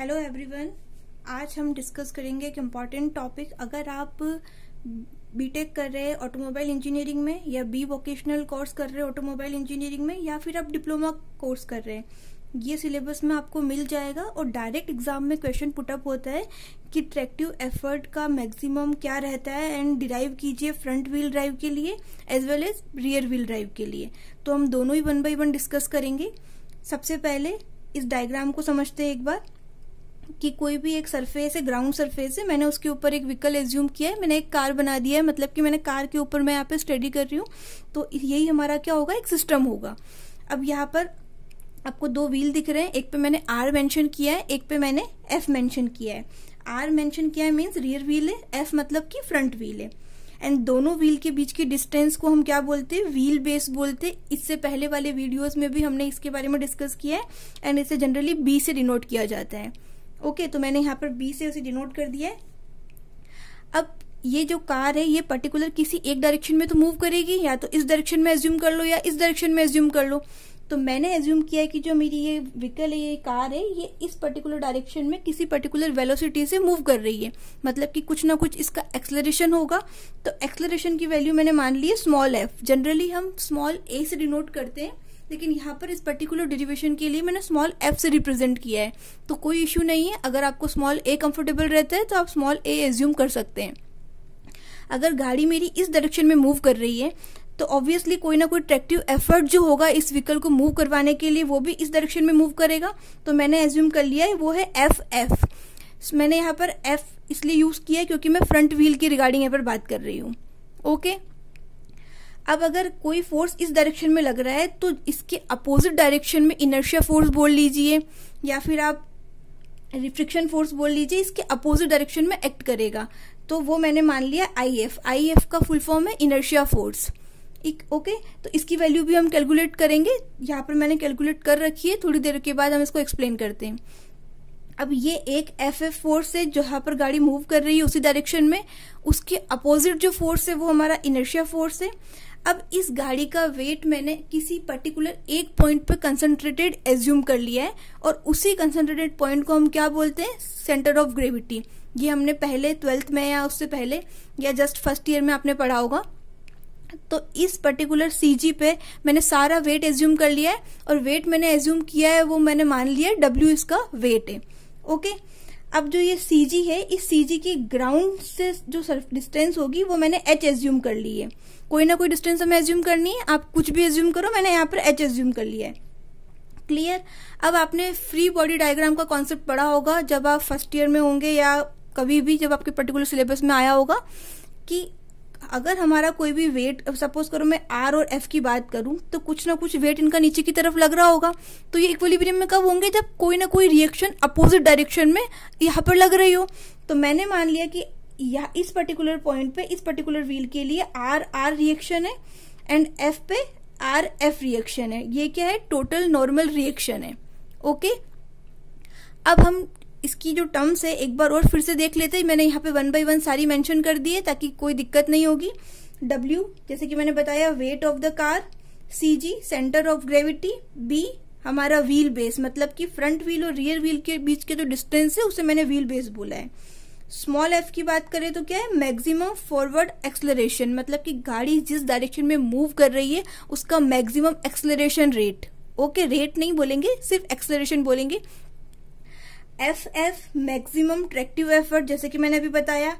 Hello everyone आज हम discuss करेंगे एक इम्पॉर्टेंट टॉपिक अगर आप बीटेक कर रहे हैं ऑटोमोबाइल इंजीनियरिंग में या बी वोकेशनल कोर्स कर रहे हैं ऑटोमोबाइल इंजीनियरिंग में या फिर आप डिप्लोमा कोर्स कर रहे हैं ये सिलेबस में आपको मिल जाएगा और डायरेक्ट एग्जाम में क्वेश्चन पुटअप होता है कि ट्रैक्टिव एफर्ट का मैक्सिमम क्या रहता है एंड डिराइव कीजिए फ्रंट व्हील ड्राइव के लिए as well as rear wheel drive के लिए तो हम दोनों ही वन बाई वन डिस्कस करेंगे सबसे पहले इस डायग्राम को समझते हैं एक बार कि कोई भी एक सरफेस है ग्राउंड सरफेस है मैंने उसके ऊपर एक व्हीकल एज्यूम किया है मैंने एक कार बना दिया है मतलब कि मैंने कार के ऊपर मैं यहाँ पे स्टडी कर रही हूँ तो यही हमारा क्या होगा एक सिस्टम होगा अब यहाँ पर आपको दो व्हील दिख रहे हैं एक पे मैंने आर मैंशन किया है एक पे मैंने एफ मैंशन किया है आर मैंशन किया है मीन्स रियर व्हील है एफ मतलब कि फ्रंट व्हील है एंड दोनों व्हील के बीच की डिस्टेंस को हम क्या बोलते हैं व्हील बेस बोलते हैं इससे पहले वाले वीडियोस में भी हमने इसके बारे में डिस्कस किया है एंड इसे जनरली बी से डिनोट किया जाता है ओके तो मैंने यहाँ पर बी से उसे डिनोट कर दिया है अब ये जो कार है ये पर्टिकुलर किसी एक डायरेक्शन में तो मूव करेगी या तो इस डायरेक्शन में एज्यूम कर लो या इस डायरेक्शन में एज्यूम कर लो तो मैंने एज्यूम किया है कि जो मेरी ये व्हीकल है ये कार है ये इस पर्टिकुलर डायरेक्शन में किसी पर्टिकुलर वेलोसिटी से मूव कर रही है मतलब कि कुछ ना कुछ इसका एक्सलरेशन होगा तो एक्सलरेशन की वैल्यू मैंने मान ली है स्मॉल एफ जनरली हम स्मॉल ए से डिनोट करते हैं लेकिन यहाँ पर इस पर्टिकुलर डेरिवेशन के लिए मैंने स्मॉल एफ से रिप्रेजेंट किया है तो कोई इशू नहीं है अगर आपको स्मॉल ए कंफर्टेबल रहता है तो आप स्मॉल ए एज्यूम कर सकते हैं अगर गाड़ी मेरी इस डायरेक्शन में मूव कर रही है तो ऑब्वियसली कोई ना कोई ट्रैक्टिव एफर्ट जो होगा इस व्हीकल को मूव करवाने के लिए वो भी इस डायरेक्शन में मूव करेगा तो मैंने एज्यूम कर लिया है वो है एफ एफ मैंने यहाँ पर एफ इसलिए यूज़ किया है क्योंकि मैं फ्रंट व्हील की रिगार्डिंग यहाँ पर बात कर रही हूँ ओके okay? अब अगर कोई फोर्स इस डायरेक्शन में लग रहा है तो इसके अपोजिट डायरेक्शन में इनर्शिया फोर्स बोल लीजिए या फिर आप रिफ्रिक्शन फोर्स बोल लीजिए इसके अपोजिट डायरेक्शन में एक्ट करेगा तो वो मैंने मान लिया आई एफ आई एफ का फुल फॉर्म है इनर्शिया फोर्स ओके तो इसकी वैल्यू भी हम कैलकुलेट करेंगे यहाँ पर मैंने कैलकुलेट कर रखी है थोड़ी देर के बाद हम इसको एक्सप्लेन करते हैं अब ये एक एफ एफ फोर्स है जहां पर गाड़ी मूव कर रही है उसी डायरेक्शन में उसके अपोजिट जो फोर्स है वो हमारा इनर्शिया फोर्स है अब इस गाड़ी का वेट मैंने किसी पर्टिकुलर एक पॉइंट पर कंसंट्रेटेड एज्यूम कर लिया है और उसी कंसंट्रेटेड पॉइंट को हम क्या बोलते हैं सेंटर ऑफ ग्रेविटी ये हमने पहले ट्वेल्थ में या उससे पहले या जस्ट फर्स्ट ईयर में आपने पढ़ा होगा तो इस पर्टिकुलर सीजी पे मैंने सारा वेट एज्यूम कर लिया है और वेट मैंने एज्यूम किया है वो मैंने मान लिया डब्ल्यू इसका वेट है ओके okay? अब जो ये सी जी है इस सी जी की ग्राउंड से जो डिस्टेंस होगी वो मैंने एच एज्यूम कर ली है कोई ना कोई डिस्टेंस हमें एज्यूम करनी है आप कुछ भी एज्यूम करो मैंने यहाँ पर एच एज्यूम कर लिया है क्लियर अब आपने फ्री बॉडी डायग्राम का कॉन्सेप्ट पढ़ा होगा जब आप फर्स्ट ईयर में होंगे या कभी भी जब आपके पर्टिकुलर सिलेबस में आया होगा कि अगर हमारा कोई भी वेट सपोज करो मैं आर और एफ की बात करूं तो कुछ ना कुछ वेट इनका नीचे की तरफ लग रहा होगा तो ये इक्विलिब्रियम में कब होंगे जब कोई ना कोई रिएक्शन अपोजिट डायरेक्शन में यहाँ पर लग रही हो तो मैंने मान लिया कि या इस पर्टिकुलर पॉइंट पे इस पर्टिकुलर व्हील के लिए आर आर रिएक्शन है एंड एफ पे आर एफ रिएक्शन है ये क्या है टोटल नॉर्मल रिएक्शन है ओके okay? अब हम इसकी जो टर्म्स है एक बार और फिर से देख लेते हैं मैंने यहाँ पे वन बाई वन सारी मेंशन कर दी है ताकि कोई दिक्कत नहीं होगी डब्ल्यू जैसे कि मैंने बताया weight of the car C G centre of gravity B हमारा व्हील बेस मतलब कि फ्रंट व्हील और रियर व्हील के बीच के जो डिस्टेंस है उसे मैंने व्हील बेस बोला है स्मॉल एफ की बात करें तो क्या है मैक्सिमम फॉरवर्ड एक्सलरेशन मतलब कि गाड़ी जिस डायरेक्शन में मूव कर रही है उसका maximum acceleration rate okay rate नहीं बोलेंगे सिर्फ एक्सलरेशन बोलेंगे F F maximum tractive effort जैसे कि मैंने अभी बताया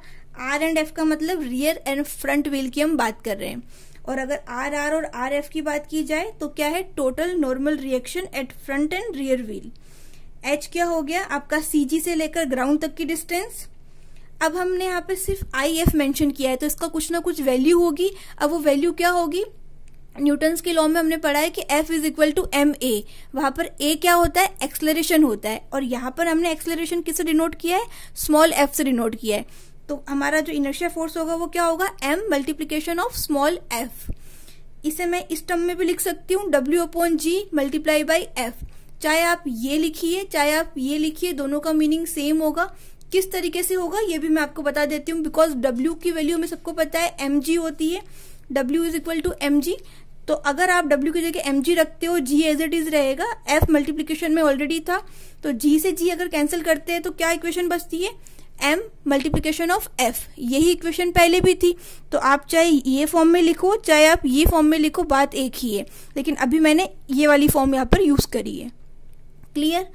आर एंड एफ का मतलब रियर एंड फ्रंट व्हील की हम बात कर रहे हैं और अगर आर आर और आर एफ की बात की जाए तो क्या है total normal reaction at front and rear wheel H क्या हो गया आपका सी से लेकर ग्राउंड तक की डिस्टेंस अब हमने यहाँ पे सिर्फ आई एफ मैंशन किया है तो इसका कुछ ना कुछ वैल्यू होगी अब वो वैल्यू क्या होगी न्यूटन्स के लॉ में हमने पढ़ा है कि F is equal to M A वहां पर ए क्या होता है एक्सलरेशन होता है और यहाँ पर हमने एक्सलरेशन किससे डिनोट किया है स्मॉल एफ से डिनोट किया है तो हमारा जो इनर्शिया फोर्स होगा वो क्या होगा M multiplication of small F इसे मैं इस टर्म में भी लिख सकती हूँ W upon G multiply by F चाहे आप ये लिखिए चाहे आप ये लिखिए दोनों का मीनिंग सेम होगा किस तरीके से होगा ये भी मैं आपको बता देती हूँ बिकॉज डब्ल्यू की वैल्यू हमें सबको पता है एम जी होती है W is equal to M G तो अगर आप W की जगह एम जी रखते हो G एज इट इज रहेगा F मल्टीप्लीकेशन में ऑलरेडी था तो G से G अगर कैंसिल करते हैं तो क्या इक्वेशन बचती है M मल्टीप्लीकेशन ऑफ F यही इक्वेशन पहले भी थी तो आप चाहे ये फॉर्म में लिखो चाहे आप ये फॉर्म में लिखो बात एक ही है लेकिन अभी मैंने ये वाली फॉर्म यहाँ पर यूज करी है क्लियर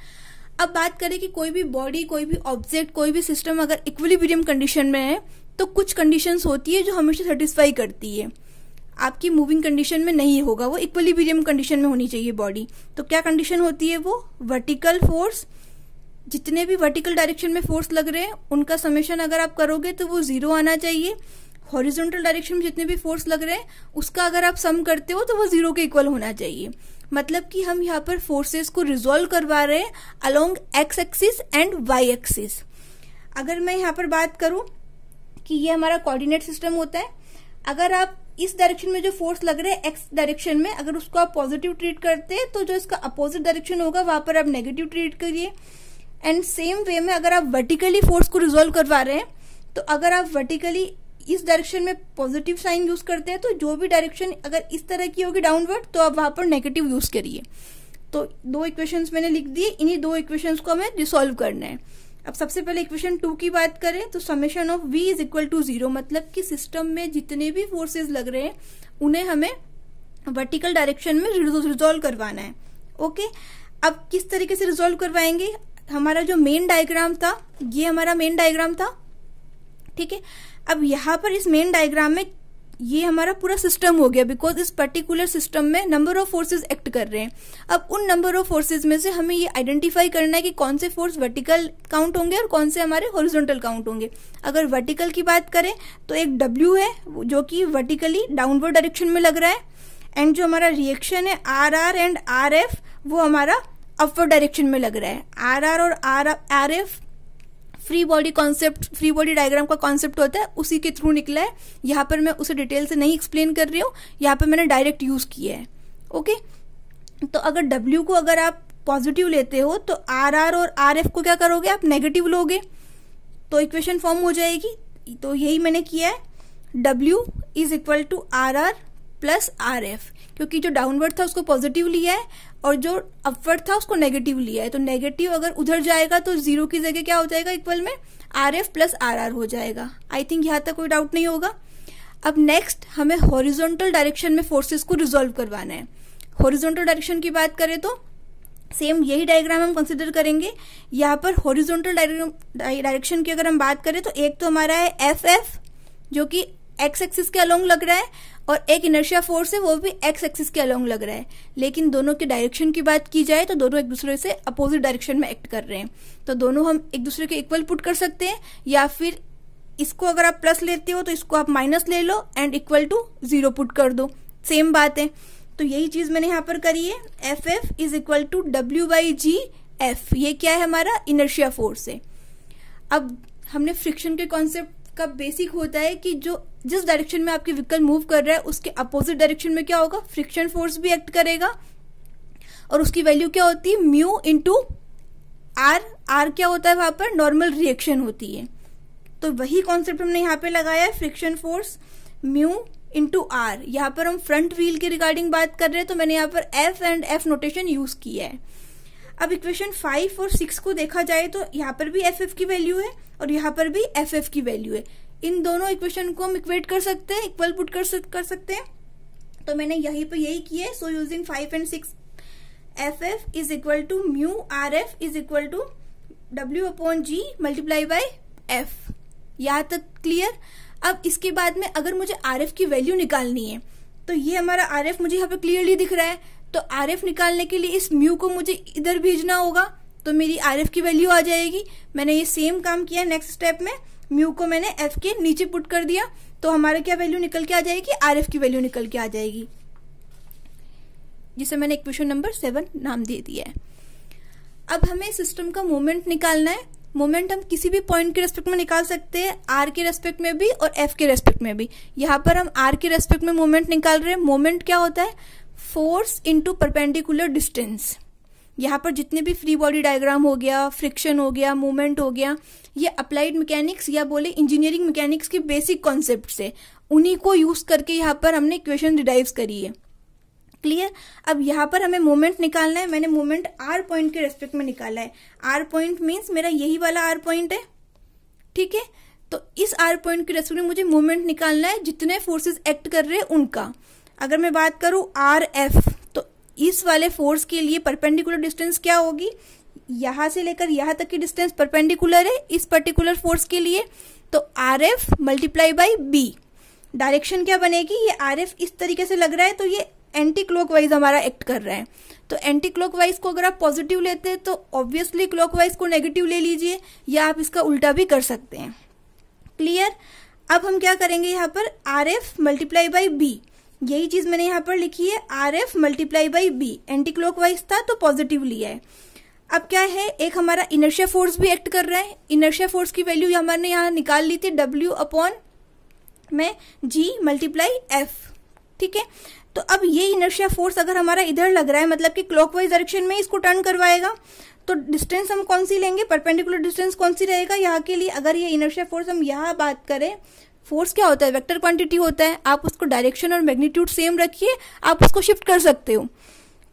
अब बात करें कि कोई भी बॉडी कोई भी ऑब्जेक्ट कोई भी सिस्टम अगर इक्वलीबीरियम कंडीशन में है तो कुछ कंडीशंस होती है जो हमेशा सेटिस्फाई करती है आपकी मूविंग कंडीशन में नहीं होगा वो इक्वलीब्रियम कंडीशन में होनी चाहिए बॉडी तो क्या कंडीशन होती है वो वर्टिकल फोर्स जितने भी वर्टिकल डायरेक्शन में फोर्स लग रहे हैं उनका समेशन अगर आप करोगे तो वो जीरो आना चाहिए हॉरिजोनटल डायरेक्शन में जितने भी फोर्स लग रहे हैं उसका अगर आप सम करते हो तो वो जीरो के इक्वल होना चाहिए मतलब कि हम यहाँ पर फोर्सेस को रिजोल्व करवा रहे हैं along X axis and Y axis अगर मैं यहाँ पर बात करूं कि ये हमारा कोऑर्डिनेट सिस्टम होता है अगर आप इस डायरेक्शन में जो फोर्स लग रहे हैं एक्स डायरेक्शन में अगर उसको आप पॉजिटिव ट्रीट करते हैं तो जो इसका अपोजिट डायरेक्शन होगा वहां पर आप नेगेटिव ट्रीट करिए एंड सेम वे में अगर आप वर्टिकली फोर्स को रिजोल्व करवा रहे हैं तो अगर आप वर्टिकली इस डायरेक्शन में पॉजिटिव साइन यूज करते हैं तो जो भी डायरेक्शन अगर इस तरह की होगी डाउनवर्ड तो आप वहां पर नेगेटिव यूज करिए तो दो इक्वेशंस मैंने लिख दिए इन्हीं दो इक्वेशंस को हमें रिसोल्व करना है अब सबसे पहले इक्वेशन टू की बात करें तो summation of V is equal to zero मतलब कि सिस्टम में जितने भी फोर्सेस लग रहे हैं उन्हें हमें वर्टिकल डायरेक्शन में रिजोल्व करवाना है ओके अब किस तरीके से रिजोल्व करवाएंगे हमारा जो मेन डायग्राम था ये हमारा मेन डायग्राम था ठीक है अब यहां पर इस मेन डायग्राम में ये हमारा पूरा सिस्टम हो गया बिकॉज इस पर्टिकुलर सिस्टम में नंबर ऑफ फोर्सेज एक्ट कर रहे हैं अब उन नंबर ऑफ फोर्सेस में से हमें ये आइडेंटिफाई करना है कि कौन से फोर्स वर्टिकल काउंट होंगे और कौन से हमारे हॉरिजॉन्टल काउंट होंगे अगर वर्टिकल की बात करें तो एक डब्ल्यू है जो कि वर्टिकली डाउनवर्ड डायरेक्शन में लग रहा है एंड जो हमारा रिएक्शन है R R and R F वो हमारा अपवर्ड डायरेक्शन में लग रहा है आर आर और R R F free body concept free body diagram का कॉन्सेप्ट होता है उसी के थ्रू निकला है यहां पर मैं उसे डिटेल से नहीं एक्सप्लेन कर रही हूँ यहां पर मैंने डायरेक्ट यूज किया है ओके तो अगर डब्ल्यू को अगर आप पॉजिटिव लेते हो तो आर आर और आर एफ को क्या करोगे आप नेगेटिव लोगे तो इक्वेशन फॉर्म हो जाएगी तो यही मैंने किया है W is equal to R R plus R F क्योंकि जो डाउनवर्ड था उसको पॉजिटिव लिया है और जो अपवर्ड था उसको नेगेटिव लिया है तो नेगेटिव अगर उधर जाएगा तो जीरो की जगह क्या हो जाएगा इक्वल में R F plus R R हो जाएगा आई थिंक यहाँ तक कोई डाउट नहीं होगा अब नेक्स्ट हमें हॉरिजोंटल डायरेक्शन में फोर्सेस को रिजोल्व करवाना है हॉरिजोंटल डायरेक्शन की बात करें तो सेम यही डायग्राम हम कंसिडर करेंगे यहाँ पर हॉरिजोंटल डायरेक्शन की अगर हम बात करें तो एक तो हमारा है एफ एफ जो कि एक्स एक्सिस के अलोंग लग रहा है और एक इनर्शिया फोर्स है वो भी एक्स एक्सिस के अलोंग लग रहा है लेकिन दोनों के डायरेक्शन की बात की जाए तो दोनों एक दूसरे से अपोजिट डायरेक्शन में एक्ट कर रहे हैं तो दोनों हम एक दूसरे के इक्वल पुट कर सकते हैं या फिर इसको अगर आप प्लस लेते हो तो इसको आप माइनस ले लो and equal to zero put कर दो सेम बात है तो यही चीज मैंने यहां पर करी है F F is equal to W by G F ये क्या है हमारा इनर्शिया फोर्स है अब हमने फ्रिक्शन के कॉन्सेप्ट का बेसिक होता है कि जो जिस डायरेक्शन में आपकी व्हीकल मूव कर रहा है उसके अपोजिट डायरेक्शन में क्या होगा फ्रिक्शन फोर्स भी एक्ट करेगा और उसकी वैल्यू क्या होती है म्यू इंटू आर आर क्या होता है वहां पर नॉर्मल रिएक्शन होती है तो वही कॉन्सेप्ट हमने यहाँ पे लगाया है friction force mu into R यहाँ पर हम फ्रंट व्हील की रिगार्डिंग बात कर रहे हैं तो मैंने यहाँ पर F and F notation use किया है अब इक्वेशन फाइव और सिक्स को देखा जाए तो यहाँ पर भी एफ एफ की वैल्यू है और यहाँ पर भी एफ एफ की वैल्यू है इन दोनों इक्वेशन को हम इक्वेट कर सकते हैं इक्वल पुट कर, कर सकते हैं तो मैंने यहीं पे यही किया so using five and six F F is equal to mu R F is equal to W upon G multiply by F यहां तक क्लियर अब इसके बाद में अगर मुझे आर एफ की वैल्यू निकालनी है तो ये हमारा आर एफ मुझे यहाँ पे क्लियरली दिख रहा है तो आर एफ निकालने के लिए इस म्यू को मुझे इधर भेजना होगा तो मेरी आर एफ की वैल्यू आ जाएगी मैंने ये सेम काम किया नेक्स्ट स्टेप में म्यू को मैंने एफ के नीचे पुट कर दिया तो हमारा क्या वैल्यू निकल के आ जाएगी आर एफ की वैल्यू निकल के आ जाएगी जिसे मैंने इक्वेशन नंबर सेवन नाम दे दिया है अब हमें सिस्टम का मोमेंट निकालना है मोमेंट हम किसी भी पॉइंट के रेस्पेक्ट में निकाल सकते हैं आर के रेस्पेक्ट में भी और एफ के रेस्पेक्ट में भी यहाँ पर हम आर के रेस्पेक्ट में मोमेंट निकाल रहे हैं मोमेंट क्या होता है फोर्स इंटू परपेंडिकुलर डिस्टेंस यहाँ पर जितने भी फ्री बॉडी डायग्राम हो गया फ्रिक्शन हो गया मूवमेंट हो गया ये अप्लाइड मैकेनिक्स या बोले इंजीनियरिंग मैकेनिक्स के बेसिक कॉन्सेप्ट से उन्हीं को यूज करके यहाँ पर हमने इक्वेशन डिराइव करी है क्लियर अब यहाँ पर हमें मोमेंट निकालना है मैंने मोमेंट आर पॉइंट के रेस्पेक्ट में निकाला है आर पॉइंट मीन्स मेरा यही वाला आर पॉइंट है ठीक है तो इस आर पॉइंट के रेस्पेक्ट में मुझे मोमेंट निकालना है जितने फोर्सेज एक्ट कर रहे हैं उनका अगर मैं बात करूं आर एफ इस वाले फोर्स के लिए परपेंडिकुलर डिस्टेंस क्या होगी यहां से लेकर यहां तक की डिस्टेंस परपेंडिकुलर है इस पर्टिकुलर फोर्स के लिए तो R F multiply by B direction क्या बनेगी ये आर एफ इस तरीके से लग रहा है तो ये एंटी क्लोक वाइज हमारा एक्ट कर रहा है तो एंटी क्लॉक वाइज को अगर आप पॉजिटिव लेते हैं तो ऑब्वियसली क्लोक वाइज को नेगेटिव ले लीजिए या आप इसका उल्टा भी कर सकते हैं क्लियर अब हम क्या करेंगे यहाँ पर R F multiply by B यही चीज मैंने यहाँ पर लिखी है R F multiply by B anticlockwise था तो पॉजिटिव लिया है अब क्या है एक हमारा इनर्शिया फोर्स भी एक्ट कर रहा है इनर्शिया फोर्स की वैल्यू हमारे यहाँ निकाल ली थी डब्ल्यू अपॉन में जी मल्टीप्लाई एफ ठीक है तो अब ये इनर्शिया फोर्स अगर हमारा इधर लग रहा है मतलब कि क्लॉकवाइज डायरेक्शन में इसको टर्न करवाएगा तो डिस्टेंस हम कौन सी लेंगे परपेंडिकुलर डिस्टेंस कौन सी रहेगा यहाँ के लिए अगर ये इनर्शिया फोर्स हम यहाँ बात करें फोर्स क्या होता है वेक्टर क्वांटिटी होता है आप उसको डायरेक्शन और मैग्नीट्यूड सेम रखिए आप उसको शिफ्ट कर सकते हो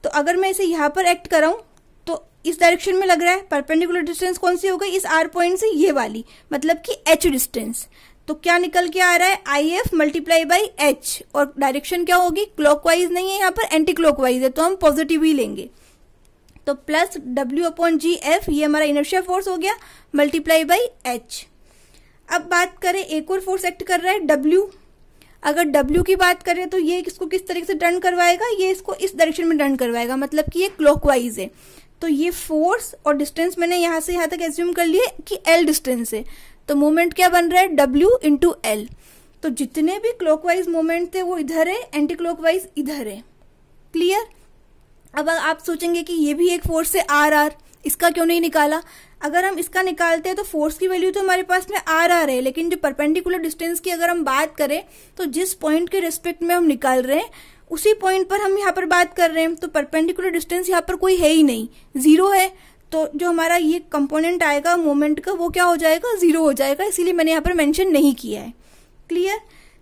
तो अगर मैं इसे यहाँ पर एक्ट कराऊँ तो इस डायरेक्शन में लग रहा है परपेंडिकुलर डिस्टेंस कौन सी हो गई इस आर पॉइंट से ये वाली मतलब कि एच डिस्टेंस तो क्या निकल के आ रहा है I F multiply by H और डायरेक्शन क्या होगी क्लॉकवाइज नहीं है यहाँ पर एंटी क्लॉकवाइज है तो हम पॉजिटिव ही लेंगे तो plus W upon G F ये हमारा इनर्शिया फोर्स हो गया मल्टीप्लाई बाई एच अब बात करें एक और फोर्स एक्ट कर रहा है डब्ल्यू अगर डब्ल्यू की बात करें तो ये इसको किस तरीके से टर्न करवाएगा ये इसको इस डायरेक्शन में टर्न करवाएगा मतलब कि ये क्लॉकवाइज है तो ये फोर्स और डिस्टेंस मैंने यहाँ से यहाँ तक एज्यूम कर लिए कि एल डिस्टेंस है तो मोमेंट क्या बन रहा है डब्ल्यू इंटू एल तो जितने भी क्लॉकवाइज मोमेंट थे वो इधर है एंटी क्लॉकवाइज इधर है क्लियर अब आप सोचेंगे कि ये भी एक फोर्स है आर आर इसका क्यों नहीं निकाला अगर हम इसका निकालते हैं तो फोर्स की वैल्यू तो हमारे पास में आर आ रहे हैं लेकिन जो परपेंडिकुलर डिस्टेंस की अगर हम बात करें तो जिस पॉइंट के रिस्पेक्ट में हम निकाल रहे हैं उसी पॉइंट पर हम यहाँ पर बात कर रहे हैं तो परपेंडिकुलर डिस्टेंस यहाँ पर कोई है ही नहीं जीरो है तो जो हमारा ये कंपोनेंट आएगा मोमेंट का वो क्या हो जाएगा जीरो हो जाएगा इसीलिए मैंने यहाँ पर मेंशन नहीं किया है क्लियर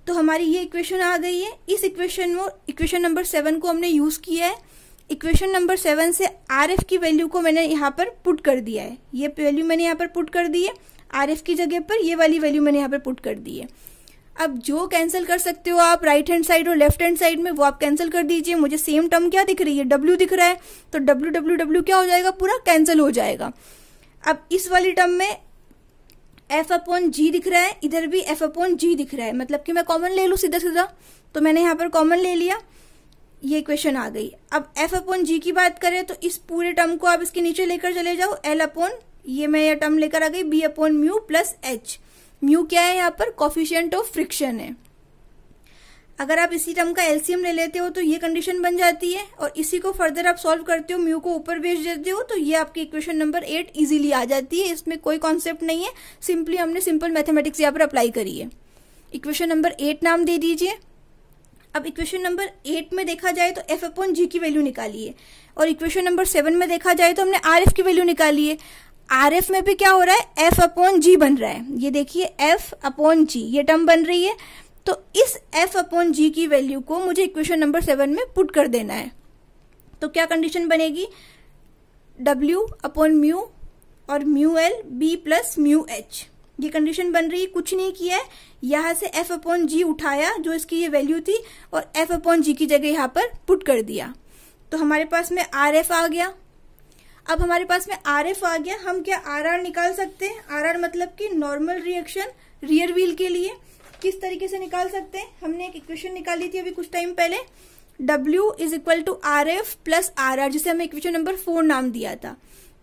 तो हमारी ये इक्वेशन आ गई है इस इक्वेशन में इक्वेशन नंबर सेवन को हमने यूज किया है इक्वेशन नंबर सेवन से आर एफ की वैल्यू को मैंने यहाँ पर पुट कर दिया है ये वैल्यू मैंने यहाँ पर पुट कर दी है आर एफ की जगह पर ये वाली वैल्यू मैंने यहाँ पर पुट कर दी है अब जो कैंसिल कर सकते हो आप राइट हैंड साइड और लेफ्ट हैंड साइड में वो आप कैंसिल कर दीजिए मुझे सेम टर्म क्या दिख रही है डब्ल्यू दिख रहा है तो डब्ल्यू डब्ल्यू डब्ल्यू क्या हो जाएगा पूरा कैंसिल हो जाएगा अब इस वाली टर्म में एफ अपॉन जी दिख रहा है इधर भी एफ अपॉन जी दिख रहा है मतलब कि मैं कॉमन ले लू सीधा सीधा तो मैंने यहाँ पर कॉमन ले लिया ये इक्वेशन आ गई अब एफ अपॉन जी की बात करें तो इस पूरे टर्म को आप इसके नीचे लेकर चले जाओ एल अपॉन ये मैं यह टर्म लेकर आ गई B upon mu plus H mu क्या है यहाँ पर कॉफिशियंट ऑफ फ्रिक्शन है अगर आप इसी टर्म का एलसीएम ले लेते हो तो ये कंडीशन बन जाती है और इसी को फर्दर आप सॉल्व करते हो म्यू को ऊपर भेज देते हो तो ये आपकी इक्वेशन नंबर एट इजीली आ जाती है इसमें कोई कॉन्सेप्ट नहीं है सिंपली हमने सिंपल मैथमेटिक्स यहाँ पर अप्लाई करी है इक्वेशन नंबर एट नाम दे दीजिए अब इक्वेशन नंबर एट में देखा जाए तो एफ अपॉन जी की वैल्यू निकाली है और इक्वेशन नंबर सेवन में देखा जाए तो हमने आर एफ की वैल्यू निकाली है आर एफ में भी क्या हो रहा है एफ अपॉन जी बन रहा है ये देखिए एफ अपॉन जी ये टर्म बन रही है तो इस एफ अपॉन जी की वैल्यू को मुझे इक्वेशन नंबर सेवन में पुट कर देना है तो क्या कंडीशन बनेगी डब्ल्यू अपॉन म्यू और mu L B plus mu H ये कंडीशन बन रही है कुछ नहीं किया है यहाँ से एफ अपॉन जी उठाया जो इसकी ये वैल्यू थी और एफ अपॉन जी की जगह यहाँ पर पुट कर दिया तो हमारे पास में आर एफ आ गया अब हमारे पास में आर एफ आ गया हम क्या आर आर निकाल सकते हैं आर आर मतलब कि नॉर्मल रिएक्शन रियर व्हील के लिए किस तरीके से निकाल सकते हैं हमने एक इक्वेशन निकाली थी अभी कुछ टाइम पहले W is equal to R F plus R R जिसे हमें इक्वेशन नंबर फोर नाम दिया था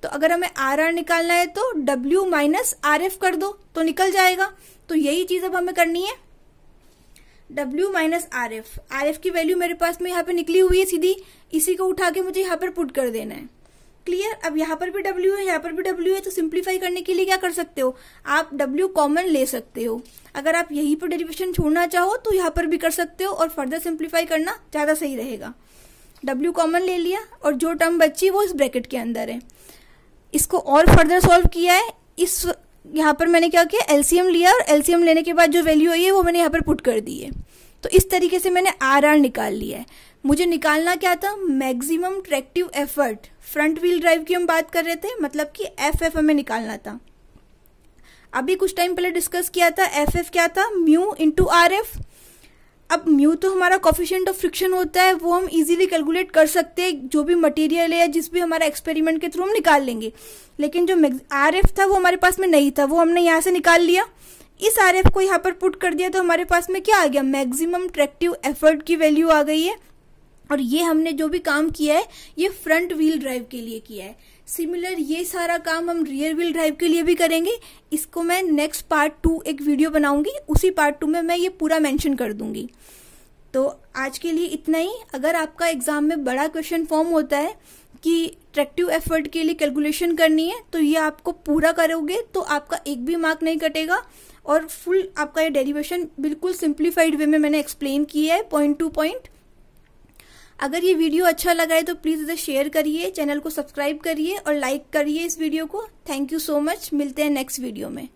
तो अगर हमें आर आर निकालना है तो डब्ल्यू माइनस आर एफ कर दो तो निकल जाएगा तो यही चीज अब हमें करनी है W minus R F R F की वैल्यू मेरे पास में यहाँ पे निकली हुई है सीधी इसी को उठा के मुझे यहाँ पर पुट कर देना है क्लियर अब यहाँ पर भी डब्ल्यू है यहाँ पर भी डब्ल्यू है तो सिंप्लीफाई करने के लिए क्या कर सकते हो आप डब्ल्यू कॉमन ले सकते हो अगर आप यहीं पर डेरिवेशन छोड़ना चाहो तो यहाँ पर भी कर सकते हो और फर्दर सिंप्लीफाई करना ज्यादा सही रहेगा डब्ल्यू कॉमन ले लिया और जो टर्म बची वो इस ब्रैकेट के अंदर है इसको और फर्दर सॉल्व किया है इस यहाँ पर मैंने क्या किया एलसीएम लिया और एलसीएम लेने के बाद जो वैल्यू आई है वो मैंने यहाँ पर पुट कर दी है तो इस तरीके से मैंने आर आर निकाल लिया है मुझे निकालना क्या था maximum tractive effort front wheel drive की हम बात कर रहे थे मतलब कि एफ एफ हमें निकालना था अभी कुछ टाइम पहले डिस्कस किया था एफ एफ क्या था म्यू इंटू आर एफ अब म्यू तो हमारा कॉफिशेंट ऑफ फ्रिक्शन होता है वो हम इजीली कैलकुलेट कर सकते हैं जो भी मटेरियल है या जिस भी हमारा एक्सपेरिमेंट के थ्रू हम निकाल लेंगे लेकिन जो आर एफ था वो हमारे पास में नहीं था वो हमने यहाँ से निकाल लिया इस आर एफ को यहाँ पर पुट कर दिया तो हमारे पास में क्या आ गया मैक्सिमम ट्रैक्टिव एफर्ट की वैल्यू आ गई है और ये हमने जो भी काम किया है ये फ्रंट व्हील ड्राइव के लिए किया है सिमिलर ये सारा काम हम रियर व्हील ड्राइव के लिए भी करेंगे इसको मैं नेक्स्ट पार्ट टू एक वीडियो बनाऊंगी उसी पार्ट टू में मैं ये पूरा मेंशन कर दूंगी तो आज के लिए इतना ही अगर आपका एग्जाम में बड़ा क्वेश्चन फॉर्म होता है कि ट्रैक्टिव एफर्ट के लिए कैलकुलेशन करनी है तो ये आपको पूरा करोगे तो आपका एक भी मार्क नहीं कटेगा और फुल आपका ये डेरिवेशन बिल्कुल सिंप्लीफाइड वे में मैंने एक्सप्लेन किया है पॉइंट टू पॉइंट अगर ये वीडियो अच्छा लगा है तो प्लीज़ इसे शेयर करिए चैनल को सब्सक्राइब करिए और लाइक करिए इस वीडियो को थैंक यू सो मच मिलते हैं नेक्स्ट वीडियो में